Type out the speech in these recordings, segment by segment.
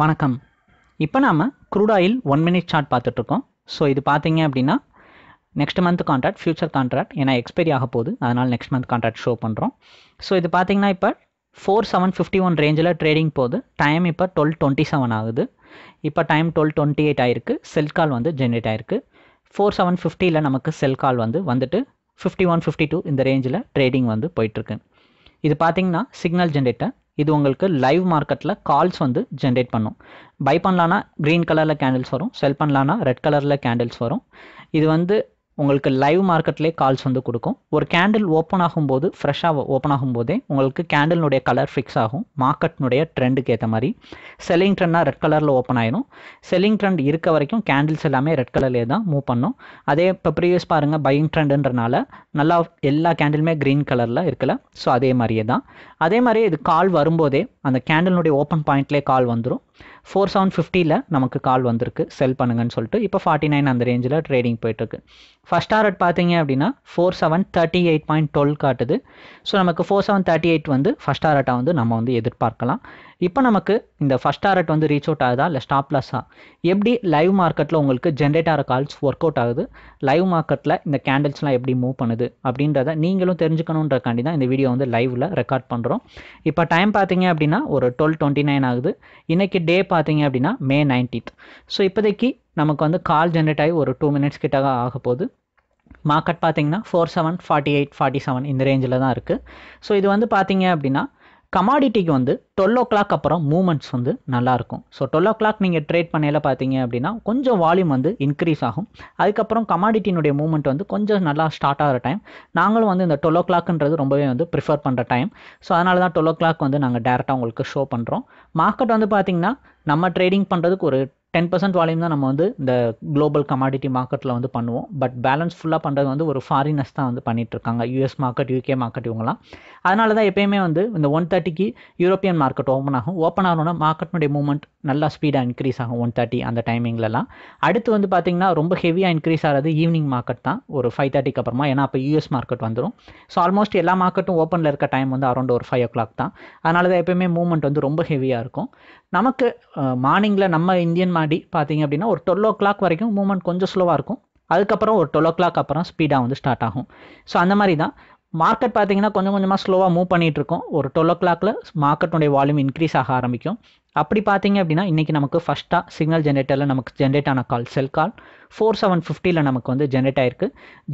வணக்கம் இப்போ நாம் crude oil one minute chart பார்த்துட்ருக்கோம் ஸோ இது பார்த்தீங்க அப்படின்னா next month contract future contract ஏன்னா எக்ஸ்பைரி ஆக போகுது அதனால் நெக்ஸ்ட் மந்த் கான்ட்ராக்ட் ஷோ பண்ணுறோம் ஸோ இது பார்த்தீங்கன்னா இப்போ ஃபோர் செவன் ஃபிஃப்டி ஒன் ரேஞ்சில் ட்ரேடிங் போகுது டைம் இப்போ டுவெல் டுவெண்ட்டி செவன் ஆகுது இப்போ டைம் டுவெல் டுவெண்ட்டி எயிட் ஆயிருக்கு செல் கால் வந்து ஜென்ரேட் ஆயிருக்கு ஃபோர் செவன் ஃபிஃப்டியில் நமக்கு செல் கால் வந்து வந்துட்டு ஃபிஃப்டி ஒன் ஃபிஃப்டி டூ இந்த ரேஞ்சில் ட்ரேடிங் வந்து போயிட்டுருக்கு இது பார்த்திங்கன்னா சிக்னல் ஜென்ரேட்டர் இது உங்களுக்கு லைவ் மார்க்கெட்டில் கால்ஸ் வந்து ஜென்ரேட் பண்ணும் பை பண்ணலான்னா க்ரீன் கலரில் கேண்டில்ஸ் வரும் செல் பண்ணலான்னா ரெட் கலரில் கேண்டில்ஸ் வரும் இது வந்து உங்களுக்கு லைவ் மார்க்கெட்லேயே கால்ஸ் வந்து கொடுக்கும் ஒரு கேண்டில் ஓப்பன் ஆகும்போது ஃப்ரெஷ்ஷாக ஓப்பன் ஆகும்போதே உங்களுக்கு கேண்டில்னுடைய கலர் ஃபிக்ஸ் ஆகும் மார்க்கெட்னுடைய ட்ரெண்டுக்கு ஏற்ற மாதிரி செல்லிங் ட்ரெண்ட்னா ரெட் கலரில் ஓப்பன் ஆயிடும் செல்லிங் ட்ரெண்ட் இருக்க வரைக்கும் கேண்டில்ஸ் எல்லாமே ரெட் கலர்லேயே தான் மூவ் பண்ணும் அதே இப்போ ப்ரீவியஸ் பாருங்கள் பையிங் ட்ரெண்டுன்றனால நல்லா எல்லா கேண்டிலுமே க்ரீன் கலரில் இருக்கல ஸோ அதே மாதிரியே தான் அதே மாதிரியே இது கால் வரும்போதே அந்த கேண்டிலுடைய ஓப்பன் பாயிண்ட்லேயே கால் வந்துடும் ஃபோர் செவன் ஃபிஃப்டியில் நமக்கு கால் வந்திருக்கு செல் பண்ணுங்கன்னு சொல்லிட்டு இப்போ ஃபார்ட்டி நைன் அந்த ரேஞ்சில் ட்ரேடிங் போயிட்டுருக்கு ஃபஸ்ட் ஆர்ட் பார்த்தீங்க அப்படின்னா four seven thirty eight point twelve காட்டுது ஸோ நமக்கு ஃபோர் செவன் தேர்ட்டி எயிட் வந்து ஃபஸ்ட் டாரட்டாக வந்து நம்ம வந்து எதிர்பார்க்கலாம் இப்போ நமக்கு இந்த ஃபஸ்ட் டாரெட் வந்து ரீச் அவுட் ஆகுதா இல்லை ஸ்டாப் லாஸா எப்படி லைவ் மார்க்கெட்டில் உங்களுக்கு ஜென்ரேட் ஆகிற கால்ஸ் ஒர்க் அவுட் ஆகுது லைவ் மார்க்கெட்டில் இந்த கேண்டில்ஸ்லாம் எப்படி மூவ் பண்ணுது அப்படின்றத நீங்களும் தெரிஞ்சுக்கணுன்றக்காண்டி தான் இந்த வீடியோ வந்து லைவில் ரெக்கார்ட் பண்ணுறோம் இப்போ டைம் பார்த்தீங்க அப்படின்னா ஒரு டுவெல் டுவெண்ட்டி நைன் ஆகுது இன்றைக்கி டே பார்த்தீங்க அப்படின்னா மே நைன்டீத் ஸோ இப்போதைக்கு நமக்கு வந்து கால் ஜென்ரேட் ஆகி ஒரு டூ மினிட்ஸ் கிட்ட ஆக போகுது மார்க்கெட் பார்த்தீங்கன்னா four seven forty eight forty seven இந்த ரேஞ்சில் தான் இருக்குது ஸோ இது வந்து பார்த்தீங்க அப்படின்னா கமாடிட்டிக்கு வந்து டுவெல் ஓ கிளாக் அப்புறம் மூமெண்ட்ஸ் வந்து நல்லாயிருக்கும் ஸோ டுவெல் ஓ கிளாக் நீங்கள் ட்ரேட் பண்ணையில் பார்த்தீங்க அப்படின்னா கொஞ்சம் வால்யூம் வந்து இன்க்ரீஸ் ஆகும் அதுக்கப்புறம் கமாடிட்டினுடைய மூமெண்ட் வந்து கொஞ்சம் நல்லா ஸ்டார்ட் ஆகிற டைம் நாங்களும் வந்து இந்த டுவெல் ஓ கிளாக்ன்றது ரொம்பவே வந்து ப்ரிஃபர் பண்ணுற டைம் ஸோ அதனால தான் டுவெல் ஓ கிளாக் வந்து நாங்கள் டேரெக்டாக உங்களுக்கு ஷோ பண்ணுறோம் மார்க்கெட் வந்து பார்த்திங்கன்னா நம்ம ட்ரேடிங் பண்ணுறதுக்கு ஒரு டென் பர்சன்ட் வால்யூம் தான் நம்ம வந்து இந்த குளோபல் கமாடிட்டி மார்க்கெட்டில் வந்து பண்ணுவோம் பட் பேலன்ஸ் ஃபுல்லாக பண்ணுறது வந்து ஒரு ஃபாரினர்ஸ் தான் வந்து இருக்காங்க யூஎஸ் மார்க்கெட் யூகே மார்க்கெட் இவங்களாம் அதனால தான் எப்பயுமே வந்து இந்த ஒன் தேர்ட்டிக்கு யூரோப்பியன் மார்க்கெட் ஓப்பன் ஆகும் ஓப்பன் ஆகணும்னா மார்க்கெட்னுடைய மூவ்மெண்ட் நல்லா ஸ்பீடாக இன்க்ரீஸ் ஆகும் ஒன் தேர்ட்டி அந்த டைமிங்லலாம் அடுத்து வந்து பார்த்திங்கன்னா ரொம்ப ஹெவியாக இன்க்ரீஸ் ஆகிறது ஈவினிங் மார்க்கெட் தான் ஒரு ஃபைவ் தேர்ட்டிக்கு அப்புறமா ஏன்னா அப்போ யூஎஸ் மார்க்கெட் வந்துடும் ஸோ ஆல்மோஸ்ட் எல்லா மார்க்கெட்டும் ஓப்பனில் இருக்க டைம் வந்து அரௌண்ட் ஒரு ஃபைவ் ஓ கிளாக் தான் அதனால தான் எப்போயுமே மூவ்மெண்ட் வந்து ரொம்ப ஹெவியாக இருக்கும் நமக்கு மார்னிங்கில் நம்ம இந்தியன் மாடி பார்த்திங்க அப்படின்னா ஒரு டுவெல் ஓ கிளாக் வரைக்கும் மூவ்மெண்ட் கொஞ்சம் ஸ்லோவாக இருக்கும் அதுக்கப்புறம் ஒரு டுவெல் ஓ கிளாக் அப்புறம் ஸ்பீடாக வந்து ஸ்டார்ட் ஆகும் ஸோ அந்த மாதிரி தான் மார்க்கெட் பார்த்தீங்கன்னா கொஞ்சம் கொஞ்சமாக ஸ்லோவாக மூவ் பண்ணிகிட்டு இருக்கோம் ஒரு டுவெல் ஓ கிளாக்கில் மார்க்கெட்டுடைய வால்யூம் இன்க்ரீஸ் ஆக ஆரம்பிக்கும் அப்படி பார்த்தீங்க அப்படின்னா இன்றைக்கி நமக்கு ஃபஸ்ட்டாக சிக்னல் ஜென்ரேட்டரில் நமக்கு ஜென்ரேட் ஆன கால் செல் கால் ஃபோர் செவன் ஃபிஃப்டியில் நமக்கு வந்து ஜென்ரேட் ஆயிருக்கு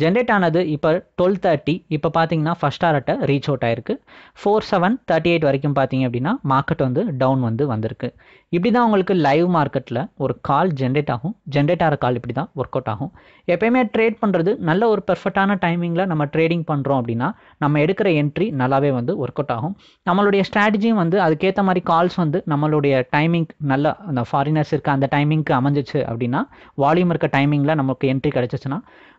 ஜென்ரேட் ஆனது இப்போ டுவெல் தேர்ட்டி இப்போ பார்த்தீங்கன்னா ஃபஸ்ட் ஆர்ட்டை ரீச் அவுட் ஆயிருக்கு ஃபோர் செவன் தேர்ட்டி எயிட் வரைக்கும் பார்த்தீங்க அப்படின்னா மார்க்கெட் வந்து டவுன் வந்து வந்திருக்கு இப்படி தான் உங்களுக்கு லைவ் மார்க்கெட்டில் ஒரு கால் ஜென்ரேட் ஆகும் ஜென்ரேட் ஆகிற கால் இப்படி தான் ஒர்க் அவுட் ஆகும் எப்பயுமே ட்ரேட் பண்ணுறது நல்ல ஒரு பெர்ஃபெக்டான டைமிங்கில் நம்ம ட்ரேடிங் பண்ணுறோம் அப்படின்னா நம்ம எடுக்கிற என்ட்ரி நல்லாவே வந்து ஒர்க் அவுட் ஆகும் நம்மளுடைய ஸ்ட்ராட்டஜியும் வந்து அதுக்கேற்ற மாதிரி கால்ஸ் வந்து நம்மளுடைய நம்மளுடைய டைமிங் நல்ல அந்த ஃபாரினர்ஸ் இருக்க அந்த டைமிங்க்கு அமைஞ்சிச்சு அப்படின்னா வால்யூம் இருக்க டைமிங்கில் நமக்கு என்ட்ரி கிடச்சிச்சுன்னா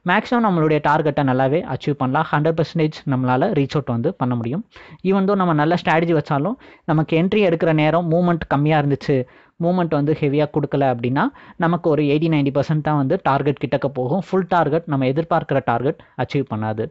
மேக்ஸிமம் நம்மளுடைய டார்கெட்டை நல்லாவே அச்சீவ் பண்ணலாம் ஹண்ட்ரட் பர்சன்டேஜ் நம்மளால் ரீச் அவுட் வந்து பண்ண முடியும் ஈவன் தோ நம்ம நல்ல ஸ்ட்ராட்டஜி வச்சாலும் நமக்கு என்ட்ரி எடுக்கிற நேரம் மூமெண்ட் கம்மியாக இருந்துச்சு மூமெண்ட் வந்து ஹெவியாக கொடுக்கல அப்படின்னா நமக்கு ஒரு எயிட்டி நைன்டி பர்சன்ட் தான் வந்து டார்கெட் கிட்டக்க போகும் ஃபுல் டார்கெட் நம்ம எதிர்பார்க்குற டார்கெட் அச்சீவ் பண்ணாது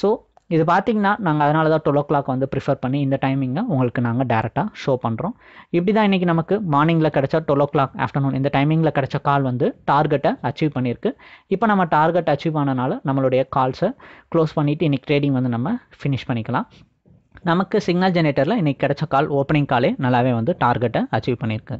ஸோ இது பார்த்திங்கன்னா நாங்கள் அதனால தான் டுவெல் ஓ கிளாக் வந்து ப்ரிஃபர் பண்ணி இந்த டைமிங்கை உங்களுக்கு நாங்கள் டேரெக்டாக ஷோ பண்ணுறோம் இப்படி தான் இன்றைக்கி நமக்கு மார்னிங்கில் கிடச்ச டுவெல் ஓ கிளாக் ஆஃப்டர்நூன் இந்த டைமிங்கில் கிடச்ச கால் வந்து டார்கெட்டை அச்சீவ் பண்ணியிருக்கு இப்போ நம்ம டார்கெட் அச்சீவ் ஆனனால நம்மளுடைய கால்ஸை க்ளோஸ் பண்ணிவிட்டு இன்றைக்கி ட்ரேடிங் வந்து நம்ம ஃபினிஷ் பண்ணிக்கலாம் நமக்கு சிக்னல் ஜெனரேட்டரில் இன்றைக்கி கிடச்ச கால் ஓப்பனிங் காலே நல்லாவே வந்து டார்கெட்டை அச்சீவ் பண்ணியிருக்கு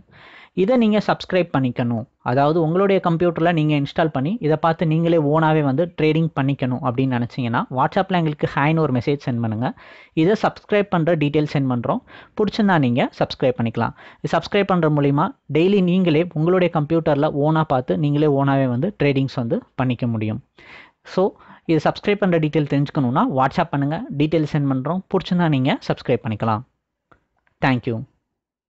இதை நீங்கள் சப்ஸ்கிரைப் பண்ணிக்கணும் அதாவது உங்களுடைய கம்ப்யூட்டரில் நீங்கள் இன்ஸ்டால் பண்ணி இதை பார்த்து நீங்களே ஓனாகவே வந்து ட்ரேடிங் பண்ணிக்கணும் அப்படின்னு நினச்சிங்கன்னா வாட்ஸ்அப்பில் எங்களுக்கு ஹேன் ஒரு மெசேஜ் சென்ட் பண்ணுங்கள் இதை சப்ஸ்கிரைப் பண்ணுற டீட்டெயில் சென்ட் பண்ணுறோம் பிடிச்சிருந்தா நீங்கள் சப்ஸ்கிரைப் பண்ணிக்கலாம் சப்ஸ்கிரைப் பண்ணுற மூலிமா டெய்லி நீங்களே உங்களுடைய கம்ப்யூட்டரில் ஓனாக பார்த்து நீங்களே ஓனாகவே வந்து ட்ரேடிங்ஸ் வந்து பண்ணிக்க முடியும் ஸோ இது சப்ஸ்கிரைப் பண்ணுற டீட்டெயில் தெரிஞ்சுக்கணுன்னா வாட்ஸ்அப் பண்ணுங்கள் டீட்டெயில் சென்ட் பண்ணுறோம் பிடிச்சிருந்தா நீங்கள் சப்ஸ்கிரைப் பண்ணிக்கலாம் தேங்க்யூ